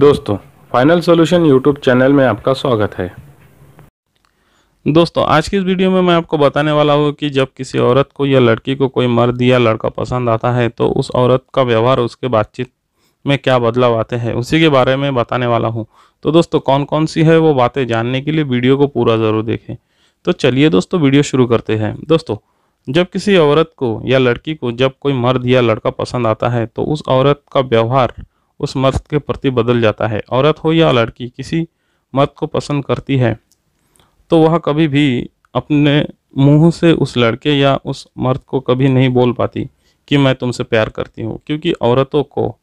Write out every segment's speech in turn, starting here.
दोस्तों final solution YouTube channel में आपका स्वागत है दोस्तों आज की इस वीडियो में मैं आपको बताने वाला हूँ कि जब किसी औरत को या लड़की को कोई मर्द या लड़का पसंद आता है तो उस औरत का व्यवहार उसके बातचीत में क्या बदलाव आते हैं उसी के बारे में बताने वाला हूँ तो दोस्तों कौन कौन सी है वो बातें जानने के लिए वीडियो को पूरा ज़रूर देखें तो चलिए दोस्तों वीडियो शुरू करते हैं दोस्तों जब किसी औरत को या लड़की को जब कोई मर्द या लड़का पसंद आता है तो उस औरत का व्यवहार उस मर्द के प्रति बदल जाता है औरत हो या लड़की किसी मर्द को पसंद करती है तो वह कभी भी अपने मुंह से उस लड़के या उस मर्द को कभी नहीं बोल पाती कि मैं तुमसे प्यार करती हूँ क्योंकि औरतों को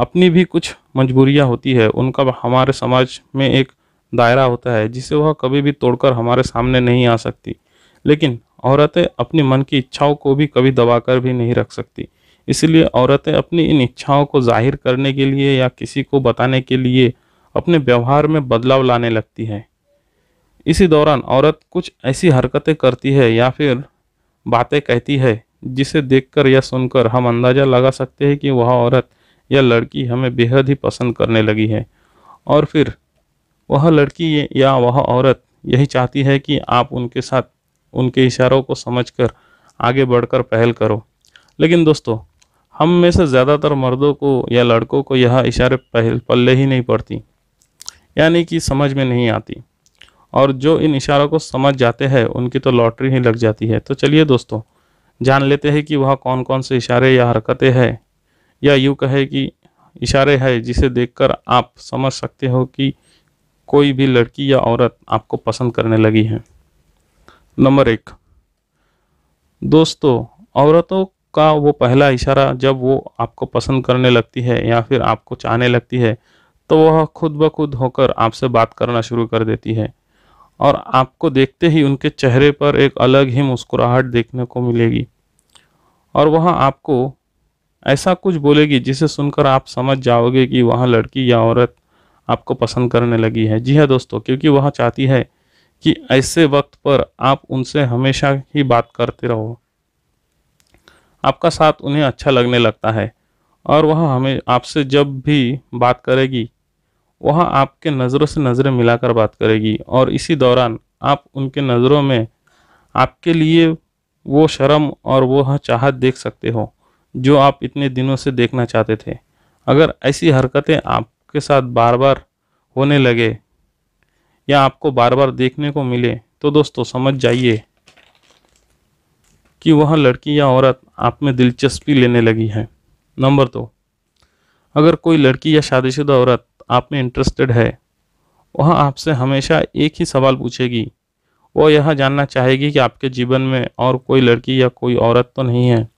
अपनी भी कुछ मजबूरियाँ होती है उनका हमारे समाज में एक दायरा होता है जिसे वह कभी भी तोड़कर हमारे सामने नहीं आ सकती लेकिन औरतें अपने मन की इच्छाओं को भी कभी दबाकर भी नहीं रख सकती इसलिए औरतें अपनी इन इच्छाओं को जाहिर करने के लिए या किसी को बताने के लिए अपने व्यवहार में बदलाव लाने लगती है इसी दौरान औरत कुछ ऐसी हरकतें करती है या फिर बातें कहती है जिसे देखकर या सुनकर हम अंदाज़ा लगा सकते हैं कि वह औरत या लड़की हमें बेहद ही पसंद करने लगी है और फिर वह लड़की या वह औरत यही चाहती है कि आप उनके साथ उनके इशारों को समझकर आगे बढ़कर पहल करो लेकिन दोस्तों हम में से ज़्यादातर मर्दों को या लड़कों को यह इशारे पहल पल्ले ही नहीं पड़ती यानी कि समझ में नहीं आती और जो इन इशारों को समझ जाते हैं उनकी तो लॉटरी ही लग जाती है तो चलिए दोस्तों जान लेते हैं कि वह कौन कौन से इशारे या हरकतें हैं या यूँ कहे कि इशारे हैं जिसे देखकर आप समझ सकते हो कि कोई भी लड़की या औरत आपको पसंद करने लगी है नंबर एक दोस्तों औरतों का वो पहला इशारा जब वो आपको पसंद करने लगती है या फिर आपको चाहने लगती है तो वह खुद ब खुद होकर आपसे बात करना शुरू कर देती है और आपको देखते ही उनके चेहरे पर एक अलग ही मुस्कुराहट देखने को मिलेगी और वह आपको ऐसा कुछ बोलेगी जिसे सुनकर आप समझ जाओगे कि वह लड़की या औरत आपको पसंद करने लगी है जी हाँ दोस्तों क्योंकि वह चाहती है कि ऐसे वक्त पर आप उनसे हमेशा ही बात करते रहो आपका साथ उन्हें अच्छा लगने लगता है और वह हमें आपसे जब भी बात करेगी वह आपके नज़रों से नज़रें मिलाकर बात करेगी और इसी दौरान आप उनके नज़रों में आपके लिए वो शर्म और वह चाहत देख सकते हो जो आप इतने दिनों से देखना चाहते थे अगर ऐसी हरकतें आपके साथ बार बार होने लगे या आपको बार बार देखने को मिले तो दोस्तों समझ जाइए कि वह लड़की या औरत आप में दिलचस्पी लेने लगी है नंबर दो तो, अगर कोई लड़की या शादीशुदा औरत आप में इंटरेस्टेड है वह आपसे हमेशा एक ही सवाल पूछेगी वह यह जानना चाहेगी कि आपके जीवन में और कोई लड़की या कोई औरत तो नहीं है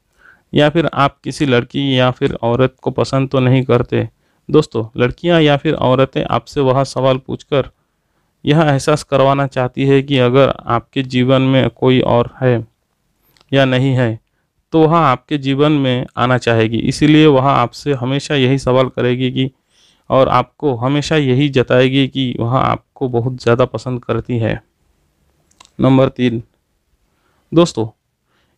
या फिर आप किसी लड़की या फिर औरत को पसंद तो नहीं करते दोस्तों लड़कियां या फिर औरतें आपसे वह सवाल पूछकर यह एहसास करवाना चाहती है कि अगर आपके जीवन में कोई और है या नहीं है तो वह आपके जीवन में आना चाहेगी इसीलिए वह आपसे हमेशा यही सवाल करेगी कि और आपको हमेशा यही जताएगी कि वह आपको बहुत ज़्यादा पसंद करती है नंबर तीन दोस्तों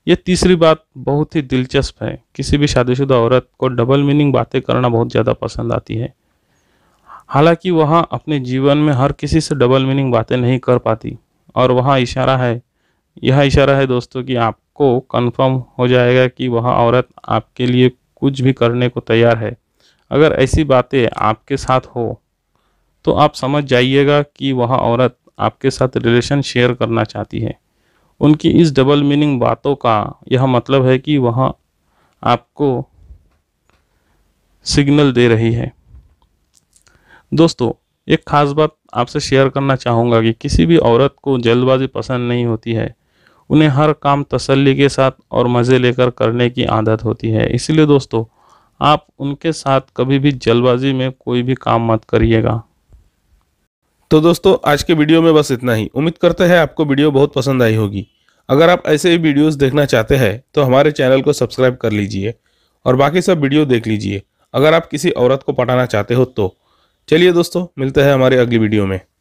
ये तीसरी बात बहुत ही दिलचस्प है किसी भी शादीशुदा औरत को डबल मीनिंग बातें करना बहुत ज़्यादा पसंद आती है हालांकि वह अपने जीवन में हर किसी से डबल मीनिंग बातें नहीं कर पाती और वहाँ इशारा है यह इशारा है दोस्तों कि आप को कंफर्म हो जाएगा कि वह औरत आपके लिए कुछ भी करने को तैयार है अगर ऐसी बातें आपके साथ हो तो आप समझ जाइएगा कि वह औरत आपके साथ रिलेशन शेयर करना चाहती है उनकी इस डबल मीनिंग बातों का यह मतलब है कि वह आपको सिग्नल दे रही है दोस्तों एक खास बात आपसे शेयर करना चाहूँगा कि किसी भी औरत को जल्दबाजी पसंद नहीं होती है उन्हें हर काम तसल्ली के साथ और मज़े लेकर करने की आदत होती है इसलिए दोस्तों आप उनके साथ कभी भी जल्दबाजी में कोई भी काम मत करिएगा तो दोस्तों आज के वीडियो में बस इतना ही उम्मीद करते हैं आपको वीडियो बहुत पसंद आई होगी अगर आप ऐसे ही वीडियोस देखना चाहते हैं तो हमारे चैनल को सब्सक्राइब कर लीजिए और बाकी सब वीडियो देख लीजिए अगर आप किसी औरत को पटाना चाहते हो तो चलिए दोस्तों मिलते हैं हमारे अगली वीडियो में